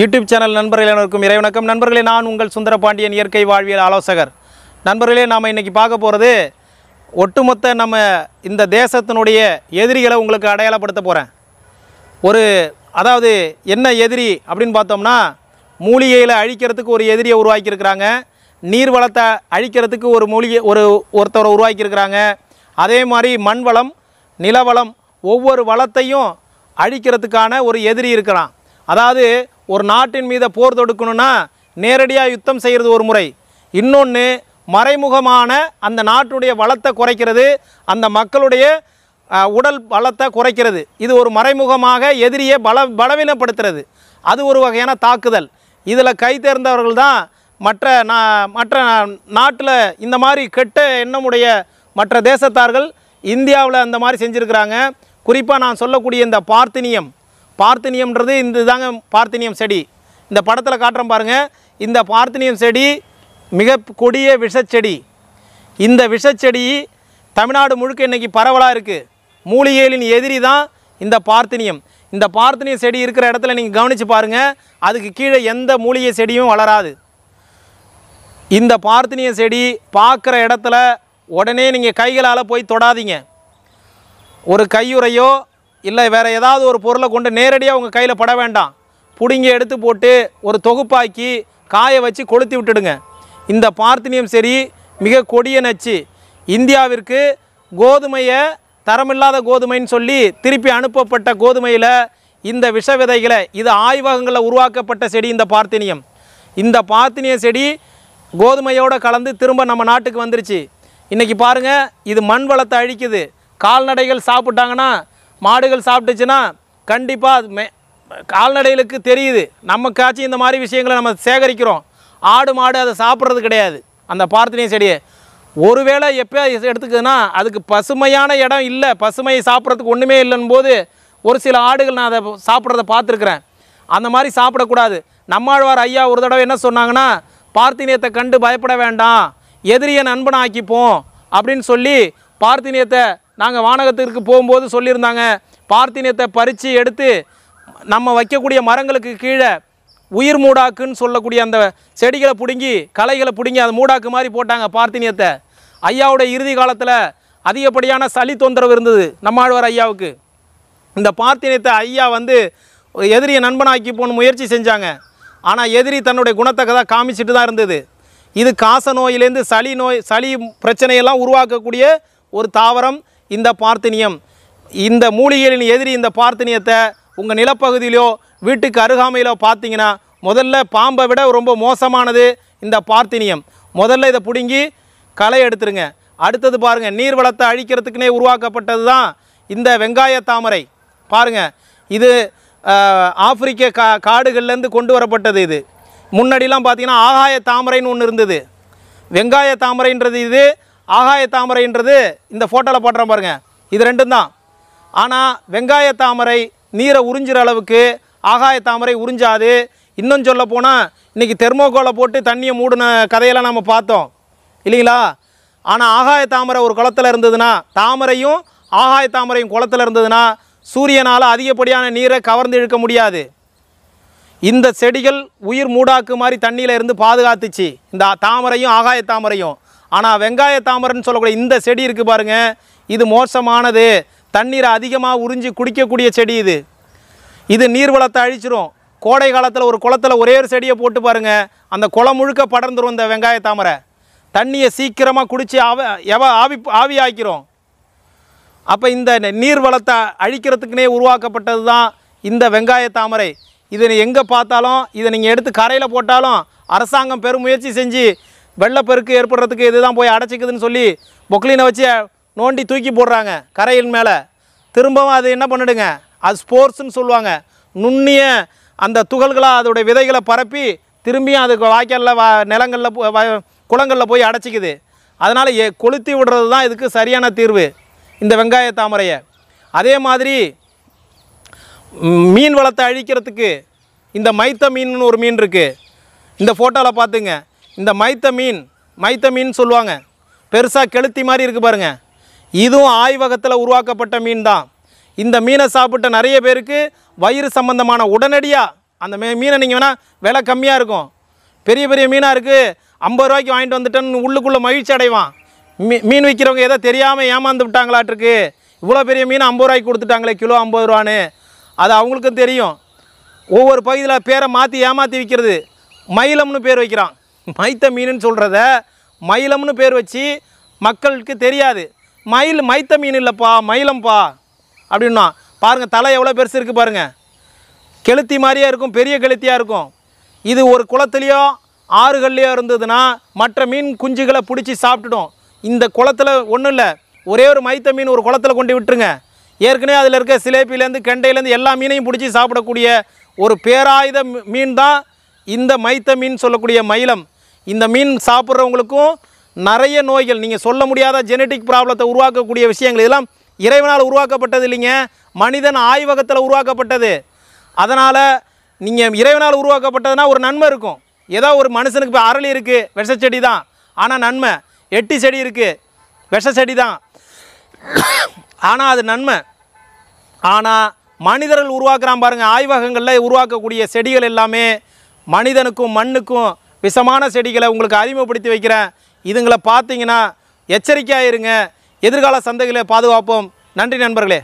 YouTube channel நண்பர்கள் அனைவருக்கும் இறைவணக்கம் நண்பர்களே நான் உங்கள் சுந்தர பாண்டியன் இயற்கை வாழ்வியல் ஆலோசகர் நண்பர்களே நாம் இன்றைக்கி பார்க்க போகிறது ஒட்டுமொத்த நம்ம இந்த தேசத்தினுடைய எதிரிகளை உங்களுக்கு அடையாளப்படுத்த போகிறேன் ஒரு அதாவது என்ன எதிரி அப்படின்னு பார்த்தோம்னா மூலிகையில் அழிக்கிறதுக்கு ஒரு எதிரியை உருவாக்கியிருக்கிறாங்க நீர் வளத்தை அழிக்கிறதுக்கு ஒரு மூலிகை ஒரு ஒருத்தரை உருவாக்கியிருக்கிறாங்க அதே மாதிரி மண் வளம் நிலவளம் ஒவ்வொரு வளத்தையும் அழிக்கிறதுக்கான ஒரு எதிரி இருக்கிறான் அதாவது ஒரு நாட்டின் மீது போர் தொடுக்கணும்னா நேரடியாக யுத்தம் செய்கிறது ஒரு முறை இன்னொன்று மறைமுகமான அந்த நாட்டுடைய வளத்தை குறைக்கிறது அந்த மக்களுடைய உடல் பலத்தை குறைக்கிறது இது ஒரு மறைமுகமாக எதிரியை பல பலவீனப்படுத்துறது அது ஒரு வகையான தாக்குதல் இதில் கை தேர்ந்தவர்கள் தான் மற்ற நா மற்ற நாட்டில் இந்த மாதிரி கெட்ட எண்ணமுடைய மற்ற தேசத்தார்கள் இந்தியாவில் அந்த மாதிரி செஞ்சுருக்கிறாங்க குறிப்பாக நான் சொல்லக்கூடிய இந்த பார்த்தினியம் பார்த்தனியம்ன்றது இந்த தாங்க பார்த்தனியம் செடி இந்த படத்தில் காட்டுறோம் பாருங்கள் இந்த பார்த்தனியம் செடி மிக கொடிய விஷச்செடி இந்த விஷச்செடி தமிழ்நாடு முழுக்க இன்றைக்கி பரவலாக இருக்குது மூலிகைகளின் எதிரி தான் இந்த பார்த்தனியம் இந்த பார்த்தனிய செடி இருக்கிற இடத்துல நீங்கள் கவனித்து பாருங்கள் அதுக்கு கீழே எந்த மூலிகை செடியும் வளராது இந்த பார்த்தனிய செடி பார்க்குற இடத்துல உடனே நீங்கள் கைகளால் போய் தொடாதீங்க ஒரு கையுறையோ இல்லை வேறு ஏதாவது ஒரு பொருளை கொண்டு நேரடியாக உங்கள் கையில் பட வேண்டாம் பிடுங்கி எடுத்து போட்டு ஒரு தொகுப்பாக்கி காய வச்சு கொளுத்தி விட்டுடுங்க இந்த பார்த்தினியம் சரி மிக கொடிய நச்சு இந்தியாவிற்கு கோதுமையை தரமில்லாத கோதுமைன்னு சொல்லி திருப்பி அனுப்பப்பட்ட கோதுமையில் இந்த விஷ விதைகளை இது ஆய்வகங்களில் உருவாக்கப்பட்ட செடி இந்த பார்த்தினியம் இந்த பார்த்தினிய செடி கோதுமையோடு கலந்து திரும்ப நம்ம நாட்டுக்கு வந்துருச்சு இன்றைக்கி பாருங்கள் இது மண் வளத்தை அழிக்குது கால்நடைகள் சாப்பிட்டாங்கன்னா மாடுகள் சாப்பிட்டுச்சுன்னா கண்டிப்பாக மே கால்நடைகளுக்கு தெரியுது நமக்காச்சும் இந்த மாதிரி விஷயங்களை நம்ம சேகரிக்கிறோம் ஆடு மாடு அதை சாப்பிட்றது கிடையாது அந்த பார்த்தினிய செடியை ஒருவேளை எப்போ எடுத்துக்குதுன்னா அதுக்கு பசுமையான இடம் இல்லை பசுமையை சாப்பிட்றதுக்கு ஒன்றுமே இல்லைன்னு போது ஒரு சில ஆடுகள் நான் அதை சாப்பிட்றத பார்த்துருக்குறேன் அந்த மாதிரி சாப்பிடக்கூடாது நம்மாழ்வார் ஐயா ஒரு தடவை என்ன சொன்னாங்கன்னா பார்த்தினியத்தை கண்டு பயப்பட வேண்டாம் எதிரியை நண்பனாக்கிப்போம் அப்படின்னு சொல்லி பார்த்தினியத்தை நாங்கள் வானகத்திற்கு போகும்போது சொல்லியிருந்தாங்க பார்த்தினியத்தை பறித்து எடுத்து நம்ம வைக்கக்கூடிய மரங்களுக்கு கீழே உயிர் மூடாக்குன்னு சொல்லக்கூடிய அந்த செடிகளை பிடுங்கி களைகளை பிடுங்கி அந்த மூடாக்கு மாதிரி போட்டாங்க பார்த்தினியத்தை ஐயாவுடைய இறுதி காலத்தில் அதிகப்படியான சளி தொந்தரவு இருந்தது நம்மாழ்வார் ஐயாவுக்கு இந்த பார்த்தினியத்தை ஐயா வந்து எதிரியை நண்பனாக்கி போன முயற்சி செஞ்சாங்க ஆனால் எதிரி தன்னுடைய குணத்தக்க தான் காமிச்சிட்டு தான் இருந்தது இது காச நோயிலேருந்து சளி நோய் சளி பிரச்சனையெல்லாம் உருவாக்கக்கூடிய ஒரு தாவரம் இந்த பார்த்தினியம் இந்த மூலிகைகளின் எதிரி இந்த பார்த்தினியத்தை உங்கள் நிலப்பகுதியிலோ வீட்டுக்கு அருகாமையிலோ பார்த்தீங்கன்னா முதல்ல பாம்பை விட ரொம்ப மோசமானது இந்த பார்த்தினியம் முதல்ல இதை பிடுங்கி களை எடுத்துருங்க அடுத்தது பாருங்கள் நீர் வளத்தை அழிக்கிறதுக்குனே உருவாக்கப்பட்டது தான் இந்த வெங்காய தாமரை பாருங்கள் இது ஆப்பிரிக்க கா காடுகள்லேருந்து கொண்டு வரப்பட்டது இது முன்னாடிலாம் பார்த்திங்கன்னா ஆகாய தாமரைன்னு ஒன்று இருந்தது வெங்காய தாமரைன்றது இது ஆகாய தாமரைன்றது இந்த ஃபோட்டோவில் போட்டுறேன் பாருங்கள் இது ரெண்டும் தான் ஆனால் வெங்காய தாமரை நீரை உறிஞ்சிற அளவுக்கு ஆகாய தாமரை உறிஞ்சாது இன்னும் சொல்ல போனால் இன்றைக்கி தெர்மோகோலை போட்டு தண்ணியை மூடின கதையெல்லாம் நம்ம பார்த்தோம் இல்லைங்களா ஆனால் ஆகாய தாமரை ஒரு குளத்தில் இருந்ததுன்னா தாமரையும் ஆகாய தாமரையும் குளத்தில் இருந்ததுன்னா சூரியனால் அதிகப்படியான நீரை கவர்ந்து இழுக்க முடியாது இந்த செடிகள் உயிர் மூடாக்கு மாதிரி தண்ணியில் இருந்து பாதுகாத்துச்சு இந்த தாமரையும் ஆகாய தாமரையும் ஆனால் வெங்காய தாமரைன்னு சொல்லக்கூடிய இந்த செடி இருக்குது பாருங்கள் இது மோசமானது தண்ணீரை அதிகமாக உறிஞ்சி குடிக்கக்கூடிய செடி இது இது நீர் வளத்தை அழிச்சிரும் கோடை காலத்தில் ஒரு குளத்தில் ஒரே ஒரு செடியை போட்டு பாருங்கள் அந்த குளம் முழுக்க படர்ந்துடும் இந்த வெங்காய தாமரை தண்ணியை சீக்கிரமாக குடித்து ஆவ எவ ஆவி ஆவி ஆக்கிரும் அப்போ இந்த நீர் வளத்தை அழிக்கிறதுக்குனே உருவாக்கப்பட்டது தான் இந்த வெங்காய தாமரை இதை எங்கே பார்த்தாலும் இதை நீங்கள் எடுத்து கரையில் போட்டாலும் அரசாங்கம் பெருமுயற்சி செஞ்சு வெள்ளப்பெருக்கு ஏற்படுறதுக்கு இதுதான் போய் அடைச்சிக்குதுன்னு சொல்லி பொக்லினை வச்சு நோண்டி தூக்கி போடுறாங்க கரையின் மேலே திரும்பவும் அது என்ன பண்ணிடுங்க அது ஸ்போர்ட்ஸ்னு சொல்லுவாங்க நுண்ணிய அந்த துகள்களாக அதோடைய விதைகளை பரப்பி திரும்பியும் அது வாய்க்காலில் வா நிலங்களில் குளங்களில் போய் அடைச்சிக்குது அதனால் எ கொளுத்தி விடுறது தான் இதுக்கு சரியான தீர்வு இந்த வெங்காய தாமரையை அதே மாதிரி மீன் வளத்தை அழிக்கிறதுக்கு இந்த மைத்த மீன்னு ஒரு மீன் இருக்குது இந்த ஃபோட்டோவில் பார்த்துங்க இந்த மைத்த மீன் மைத்த மீன் சொல்லுவாங்க பெருசாக கெளுத்தி மாதிரி இருக்குது பாருங்கள் இதுவும் ஆய்வகத்தில் உருவாக்கப்பட்ட மீன் தான் இந்த மீனை சாப்பிட்ட நிறைய பேருக்கு வயிறு சம்பந்தமான உடனடியாக அந்த மீ மீனை நீங்கள் வேணால் விலை கம்மியாக இருக்கும் பெரிய பெரிய மீனாக இருக்குது ஐம்பது ரூபாய்க்கு வாங்கிட்டு வந்துட்டேன்னு உள்ளுக்குள்ளே மகிழ்ச்சி அடைவான் மீ மீன் விற்கிறவங்க ஏதோ தெரியாமல் ஏமாந்து விட்டாங்களாட்டிருக்கு இவ்வளோ பெரிய மீன் ஐம்பது ரூபாய்க்கு கொடுத்துட்டாங்களே கிலோ ஐம்பது ரூபான்னு அது அவங்களுக்கும் தெரியும் ஒவ்வொரு பகுதியில் பேரை மாற்றி ஏமாற்றி விற்கிறது மயிலம்னு பேர் வைக்கிறான் மைத்த மீனுன்னு சொல்கிறத மயிலம்னு பேர் வச்சு மக்களுக்கு தெரியாது மயில் மைத்த மீன் இல்லைப்பா மயிலம்ப்பா அப்படின்னா பாருங்கள் தலை எவ்வளோ பெருசு இருக்குது பாருங்கள் கெளுத்தி மாதிரியே இருக்கும் பெரிய கெளுத்தியாக இருக்கும் இது ஒரு குளத்துலேயோ ஆறுகள்லேயோ இருந்ததுன்னா மற்ற மீன் குஞ்சுகளை பிடிச்சி சாப்பிட்டுடும் இந்த குளத்தில் ஒன்றும் இல்லை ஒரே ஒரு மைத்த மீன் ஒரு குளத்தில் கொண்டு விட்டுருங்க ஏற்கனவே அதில் இருக்க சிலேப்பிலேருந்து கெண்டையிலேருந்து எல்லா மீனையும் பிடிச்சி சாப்பிடக்கூடிய ஒரு பேராயுத மீன் தான் இந்த மைத்த மீன் சொல்லக்கூடிய மயிலம் இந்த மீன் சாப்பிட்றவங்களுக்கும் நிறைய நோய்கள் நீங்கள் சொல்ல முடியாத ஜெனட்டிக் ப்ராப்ளத்தை உருவாக்கக்கூடிய விஷயங்கள் இதெல்லாம் இறைவனால் உருவாக்கப்பட்டது இல்லைங்க மனிதன் ஆய்வகத்தில் உருவாக்கப்பட்டது அதனால் நீங்கள் இறைவனால் உருவாக்கப்பட்டதுன்னா ஒரு நன்மை இருக்கும் ஏதோ ஒரு மனுஷனுக்கு இப்போ அரளி இருக்குது விஷ செடி தான் ஆனால் நன்மை எட்டி செடி இருக்குது விஷ செடி தான் ஆனால் அது நன்மை ஆனால் மனிதர்கள் உருவாக்குறான் பாருங்கள் ஆய்வகங்களில் உருவாக்கக்கூடிய செடிகள் எல்லாமே மனிதனுக்கும் மண்ணுக்கும் விஷமான செடிகளை உங்களுக்கு அறிமுகப்படுத்தி வைக்கிறேன் இதுங்களை பார்த்தீங்கன்னா எச்சரிக்கையாக இருங்க எதிர்கால சந்தைகளை பாதுகாப்போம் நன்றி நண்பர்களே